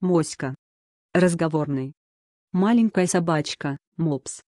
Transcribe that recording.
Моська. Разговорный. Маленькая собачка, мопс.